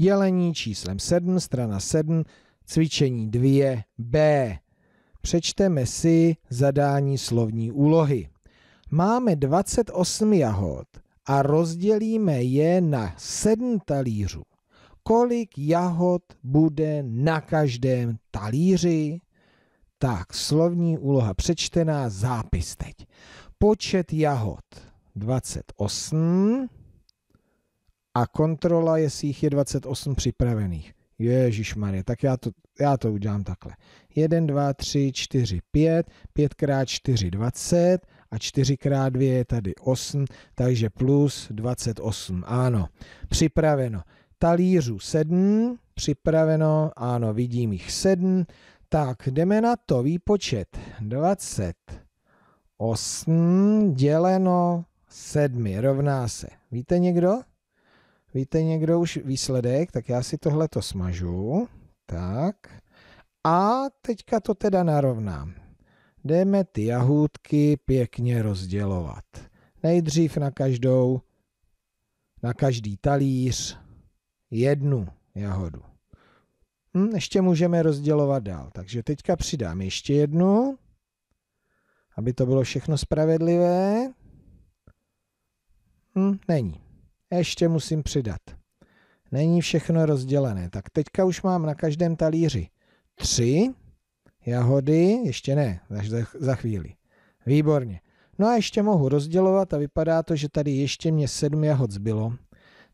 dělení číslem 7, strana 7, cvičení 2b. Přečteme si zadání slovní úlohy. Máme 28 jahod a rozdělíme je na 7 talířů. Kolik jahod bude na každém talíři? Tak, slovní úloha přečtená, zápis teď. Počet jahod 28 a kontrola, jestli jich je 28 připravených. Ježíš Marie, tak já to, já to udělám takhle. 1, 2, 3, 4, 5, 5 x 4, 20 a 4 x 2 je tady 8, takže plus 28. Ano, připraveno. Talířů 7, připraveno, ano, vidím jich 7. Tak, jdeme na to, výpočet 28 děleno 7 rovná se. Víte někdo? víte někdo už výsledek, tak já si tohle to smažu. Tak. A teďka to teda narovnám. Jdeme ty jahůdky pěkně rozdělovat. Nejdřív na každou, na každý talíř jednu jahodu. Hm, ještě můžeme rozdělovat dál. Takže teďka přidám ještě jednu, aby to bylo všechno spravedlivé. Hm, není ještě musím přidat. Není všechno rozdělené. Tak teďka už mám na každém talíři tři jahody, ještě ne, až za, za chvíli. Výborně. No a ještě mohu rozdělovat a vypadá to, že tady ještě mě sedm jahod zbylo.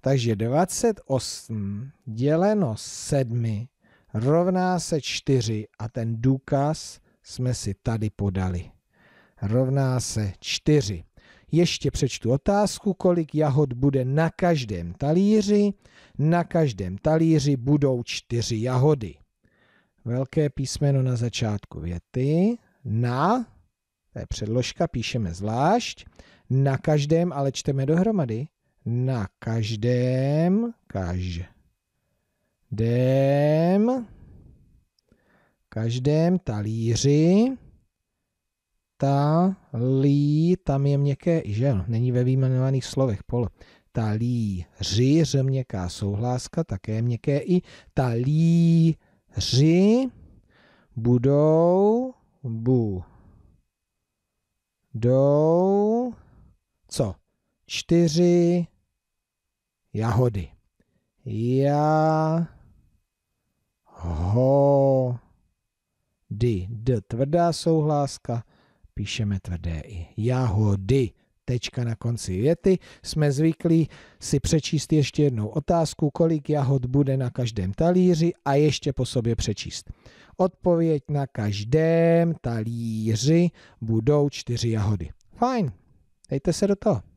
Takže 28 děleno 7 rovná se 4 a ten důkaz jsme si tady podali. Rovná se 4. Ještě přečtu otázku, kolik jahod bude na každém talíři. Na každém talíři budou čtyři jahody. Velké písmeno na začátku věty. Na, to je předložka, píšeme zvlášť. Na každém, ale čteme dohromady. Na každém, každém, každém talíři, talíři tam je měkké i, že Není ve výjmenovaných slovech pol. Ta lí, ři, že měkká souhláska, také měkké i. Ta lí, ři, budou, bu, do co? Čtyři jahody. Ja, ho, di d tvrdá souhláska, píšeme tvrdé i. Jahody. Tečka na konci věty. Jsme zvyklí si přečíst ještě jednou otázku, kolik jahod bude na každém talíři a ještě po sobě přečíst. Odpověď na každém talíři budou čtyři jahody. Fajn, dejte se do toho.